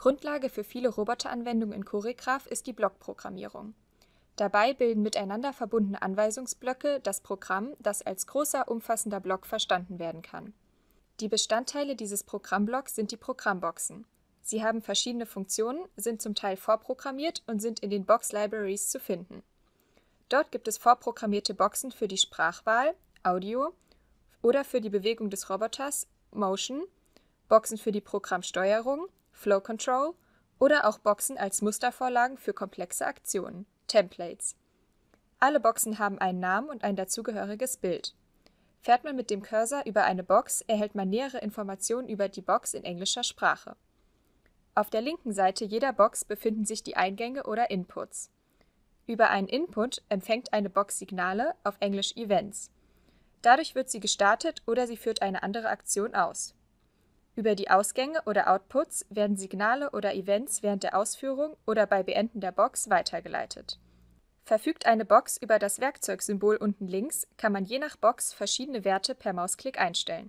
Grundlage für viele Roboteranwendungen in Choreograph ist die Blockprogrammierung. Dabei bilden miteinander verbundene Anweisungsblöcke das Programm, das als großer, umfassender Block verstanden werden kann. Die Bestandteile dieses Programmblocks sind die Programmboxen. Sie haben verschiedene Funktionen, sind zum Teil vorprogrammiert und sind in den Box-Libraries zu finden. Dort gibt es vorprogrammierte Boxen für die Sprachwahl, Audio, oder für die Bewegung des Roboters, Motion, Boxen für die Programmsteuerung, Flow Control oder auch Boxen als Mustervorlagen für komplexe Aktionen, Templates. Alle Boxen haben einen Namen und ein dazugehöriges Bild. Fährt man mit dem Cursor über eine Box, erhält man nähere Informationen über die Box in englischer Sprache. Auf der linken Seite jeder Box befinden sich die Eingänge oder Inputs. Über einen Input empfängt eine Box Signale, auf Englisch Events. Dadurch wird sie gestartet oder sie führt eine andere Aktion aus. Über die Ausgänge oder Outputs werden Signale oder Events während der Ausführung oder bei Beenden der Box weitergeleitet. Verfügt eine Box über das Werkzeugsymbol unten links, kann man je nach Box verschiedene Werte per Mausklick einstellen